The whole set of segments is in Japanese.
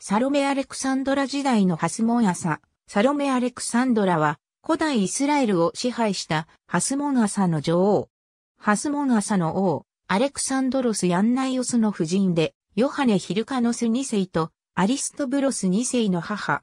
サロメ・アレクサンドラ時代のハスモン朝、サロメ・アレクサンドラは古代イスラエルを支配したハスモン朝の女王。ハスモン朝の王、アレクサンドロス・ヤンナイオスの夫人で、ヨハネ・ヒルカノス2世とアリストブロス2世の母。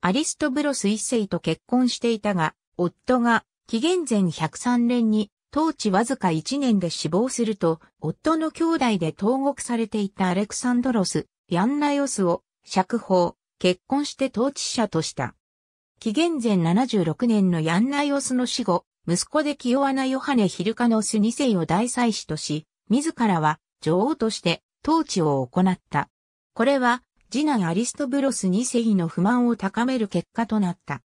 アリストブロス1世と結婚していたが、夫が紀元前103年に当地わずか1年で死亡すると、夫の兄弟で投獄されていたアレクサンドロス、ヤンナイオスを釈放、結婚して統治者とした。紀元前76年のヤンナイオスの死後、息子で清穴ヨハネ・ヒルカノス2世を大祭司とし、自らは女王として統治を行った。これは、次男アリストブロス2世の不満を高める結果となった。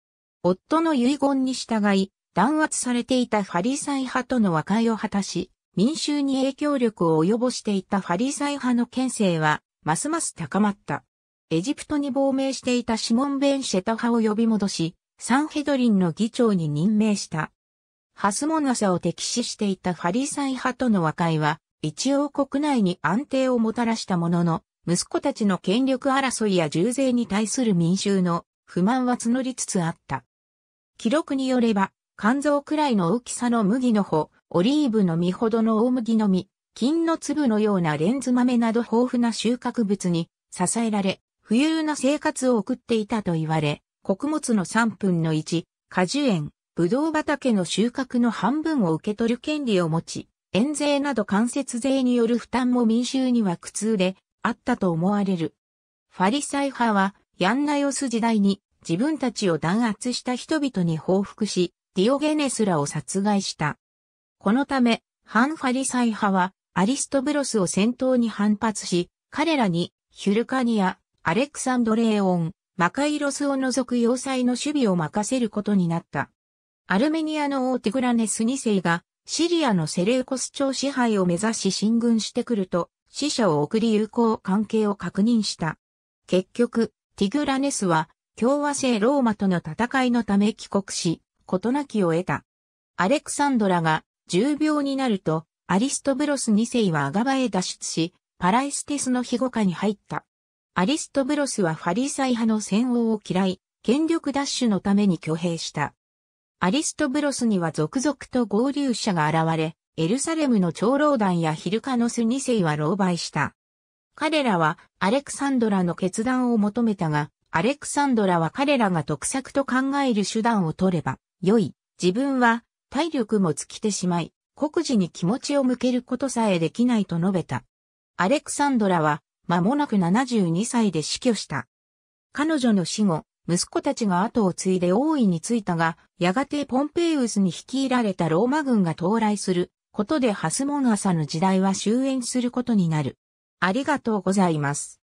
夫の遺言に従い、弾圧されていたファリサイ派との和解を果たし、民衆に影響力を及ぼしていたファリサイ派の権勢は、ますます高まった。エジプトに亡命していたシモン・ベン・シェタ派を呼び戻し、サンヘドリンの議長に任命した。ハスモナサを敵視していたファリサイ派との和解は、一応国内に安定をもたらしたものの、息子たちの権力争いや重税に対する民衆の不満は募りつつあった。記録によれば、肝臓くらいの大きさの麦の穂、オリーブの実ほどの大麦の実、金の粒のようなレンズ豆など豊富な収穫物に支えられ、富裕な生活を送っていたと言われ、穀物の3分の1、果樹園、ぶどう畑の収穫の半分を受け取る権利を持ち、園税など間接税による負担も民衆には苦痛であったと思われる。ファリサイ派は、ヤンナヨス時代に自分たちを弾圧した人々に報復し、ディオゲネスらを殺害した。このため、反ファリサイ派は、アリストブロスを先頭に反発し、彼らに、ヒュルカニア、アレクサンドレーオン、マカイロスを除く要塞の守備を任せることになった。アルメニアの王ティグラネス2世が、シリアのセレーコス朝支配を目指し進軍してくると、死者を送り友好関係を確認した。結局、ティグラネスは、共和制ローマとの戦いのため帰国し、事なきを得た。アレクサンドラが、重病になると、アリストブロス2世はアガバへ脱出し、パライステスの庇護下に入った。アリストブロスはファリーサイ派の戦王を嫌い、権力奪取のために挙兵した。アリストブロスには続々と合流者が現れ、エルサレムの長老団やヒルカノス2世は狼狽した。彼らはアレクサンドラの決断を求めたが、アレクサンドラは彼らが得策と考える手段を取れば、良い、自分は体力も尽きてしまい、国事に気持ちを向けることさえできないと述べた。アレクサンドラは間もなく72歳で死去した。彼女の死後、息子たちが後を継いで王位に就いたが、やがてポンペイウスに率いられたローマ軍が到来することでハスモン朝の時代は終焉することになる。ありがとうございます。